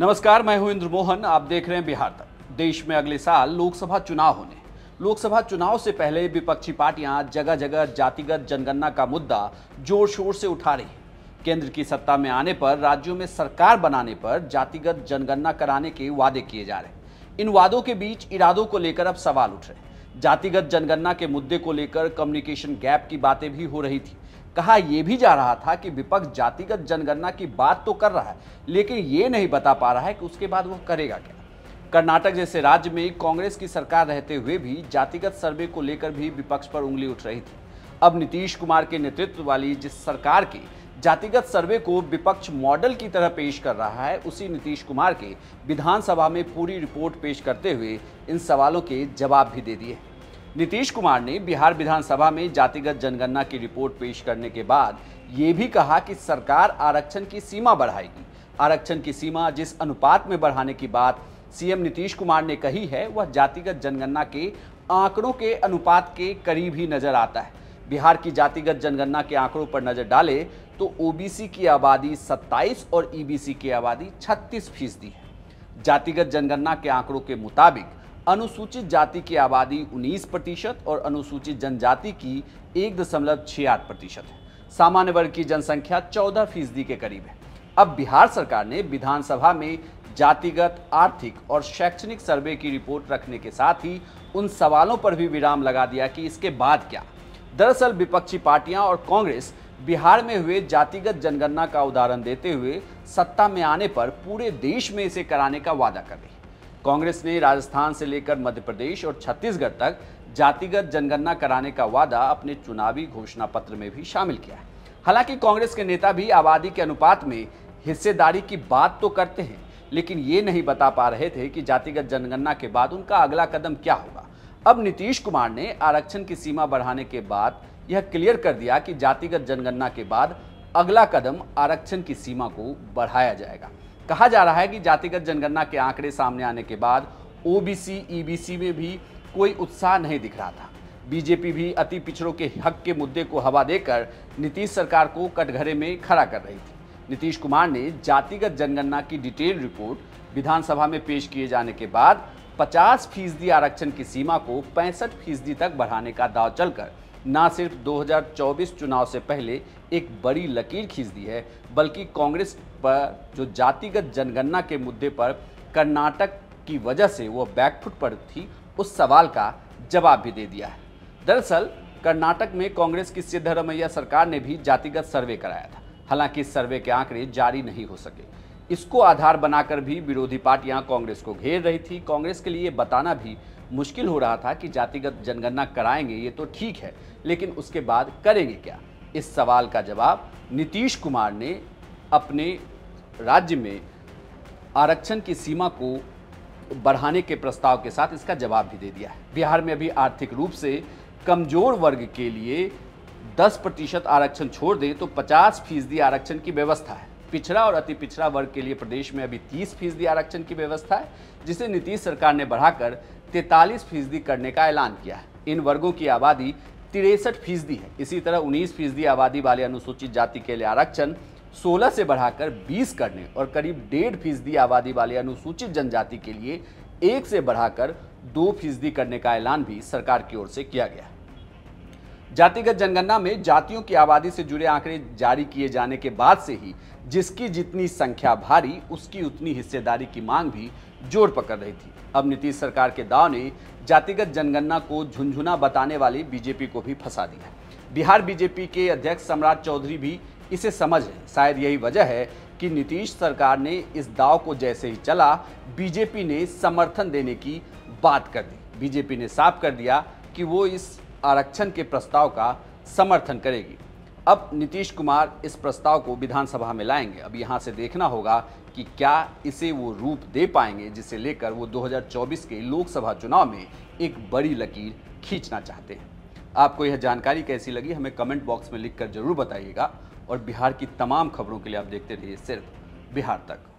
नमस्कार मैं हूं इंद्र मोहन आप देख रहे हैं बिहार तक देश में अगले साल लोकसभा चुनाव होने लोकसभा चुनाव से पहले विपक्षी पार्टियां जगह जगह जातिगत जनगणना का मुद्दा जोर शोर से उठा रही है केंद्र की सत्ता में आने पर राज्यों में सरकार बनाने पर जातिगत जनगणना कराने के वादे किए जा रहे हैं इन वादों के बीच इरादों को लेकर अब सवाल उठ रहे हैं जातिगत जनगणना के मुद्दे को लेकर कम्युनिकेशन गैप की बातें भी हो रही थी कहा यह भी जा रहा था कि विपक्ष जातिगत जनगणना की बात तो कर रहा है लेकिन ये नहीं बता पा रहा है कि उसके बाद वह करेगा क्या कर्नाटक जैसे राज्य में कांग्रेस की सरकार रहते हुए भी जातिगत सर्वे को लेकर भी विपक्ष पर उंगली उठ रही थी अब नीतीश कुमार के नेतृत्व वाली जिस सरकार की जातिगत सर्वे को विपक्ष मॉडल की तरह पेश कर रहा है उसी नीतीश कुमार के विधानसभा में पूरी रिपोर्ट पेश करते हुए इन सवालों के जवाब भी दे दिए नीतीश कुमार ने बिहार विधानसभा में जातिगत जनगणना की रिपोर्ट पेश करने के बाद ये भी कहा कि सरकार आरक्षण की सीमा बढ़ाएगी आरक्षण की सीमा जिस अनुपात में बढ़ाने की बात सीएम नीतीश कुमार ने कही है वह जातिगत जनगणना के आंकड़ों के अनुपात के करीब ही नजर आता है बिहार की जातिगत जनगणना के आंकड़ों पर नजर डालें तो ओबीसी की आबादी 27 और ईबीसी की आबादी 36 फीसदी है जातिगत जनगणना के आंकड़ों के मुताबिक अनुसूचित जाति की आबादी 19 प्रतिशत और अनुसूचित जनजाति की एक दशमलव छः आठ प्रतिशत है सामान्य वर्ग की जनसंख्या चौदह फीसदी के करीब है अब बिहार सरकार ने विधानसभा में जातिगत आर्थिक और शैक्षणिक सर्वे की रिपोर्ट रखने के साथ ही उन सवालों पर भी विराम लगा दिया कि इसके बाद क्या दरअसल विपक्षी पार्टियां और कांग्रेस बिहार में हुए जातिगत जनगणना का उदाहरण देते हुए सत्ता में आने पर पूरे देश में इसे कराने का वादा कर रही कांग्रेस ने राजस्थान से लेकर मध्य प्रदेश और छत्तीसगढ़ तक जातिगत जनगणना कराने का वादा अपने चुनावी घोषणा पत्र में भी शामिल किया है हालांकि कांग्रेस के नेता भी आबादी के अनुपात में हिस्सेदारी की बात तो करते हैं लेकिन ये नहीं बता पा रहे थे कि जातिगत जनगणना के बाद उनका अगला कदम क्या होगा अब नीतीश कुमार ने आरक्षण की सीमा बढ़ाने के बाद यह क्लियर कर दिया कि जातिगत जनगणना के बाद अगला कदम आरक्षण की सीमा को बढ़ाया जाएगा कहा जा रहा है कि जातिगत जनगणना के आंकड़े सामने आने के बाद ओबीसी ईबीसी में भी कोई उत्साह नहीं दिख रहा था बीजेपी भी अति पिछड़ों के हक के मुद्दे को हवा देकर नीतीश सरकार को कटघरे में खड़ा कर रही थी नीतीश कुमार ने जातिगत जनगणना की डिटेल रिपोर्ट विधानसभा में पेश किए जाने के बाद पचास फीसदी आरक्षण की सीमा को पैंसठ फीसदी तक बढ़ाने का दाव चलकर न सिर्फ 2024 चुनाव से पहले एक बड़ी लकीर खींच दी है बल्कि कांग्रेस पर जो जातिगत जनगणना के मुद्दे पर कर्नाटक की वजह से वो बैकफुट पर थी उस सवाल का जवाब भी दे दिया है दरअसल कर्नाटक में कांग्रेस की सिद्धरमैया सरकार ने भी जातिगत सर्वे कराया था हालांकि सर्वे के आंकड़े जारी नहीं हो सके इसको आधार बनाकर भी विरोधी पार्टियां कांग्रेस को घेर रही थी कांग्रेस के लिए बताना भी मुश्किल हो रहा था कि जातिगत जनगणना कराएंगे ये तो ठीक है लेकिन उसके बाद करेंगे क्या इस सवाल का जवाब नीतीश कुमार ने अपने राज्य में आरक्षण की सीमा को बढ़ाने के प्रस्ताव के साथ इसका जवाब भी दे दिया है बिहार में अभी आर्थिक रूप से कमजोर वर्ग के लिए 10 प्रतिशत आरक्षण छोड़ दें तो 50 फीसदी आरक्षण की व्यवस्था है पिछड़ा और अति पिछड़ा वर्ग के लिए प्रदेश में अभी तीस फीसदी आरक्षण की व्यवस्था है जिसे नीतीश सरकार ने बढ़ाकर तैतालीस फीसदी करने का ऐलान किया है इन वर्गों की आबादी तिरसठ फीसदी है इसी तरह उन्नीस फीसदी आबादी वाले अनुसूचित जाति के लिए आरक्षण 16 से बढ़ाकर 20 करने और करीब डेढ़ फीसदी आबादी वाले अनुसूचित जनजाति के लिए एक से बढ़ाकर दो फीसदी करने का ऐलान भी सरकार की ओर से किया गया है जातिगत जनगणना में जातियों की आबादी से जुड़े आंकड़े जारी किए जाने के बाद से ही जिसकी जितनी संख्या भारी उसकी उतनी हिस्सेदारी की मांग भी जोर पकड़ रही थी अब नीतीश सरकार के दाव ने जातिगत जनगणना को झुंझुना बताने वाली बीजेपी को भी फंसा दिया बिहार बीजेपी के अध्यक्ष सम्राट चौधरी भी इसे समझ रहे शायद यही वजह है कि नीतीश सरकार ने इस दाव को जैसे ही चला बीजेपी ने समर्थन देने की बात कर दी बीजेपी ने साफ कर दिया कि वो इस आरक्षण के प्रस्ताव का समर्थन करेगी अब नीतीश कुमार इस प्रस्ताव को विधानसभा में लाएंगे अब यहाँ से देखना होगा कि क्या इसे वो रूप दे पाएंगे जिसे लेकर वो 2024 के लोकसभा चुनाव में एक बड़ी लकीर खींचना चाहते हैं आपको यह जानकारी कैसी लगी हमें कमेंट बॉक्स में लिखकर जरूर बताइएगा और बिहार की तमाम खबरों के लिए आप देखते रहिए सिर्फ बिहार तक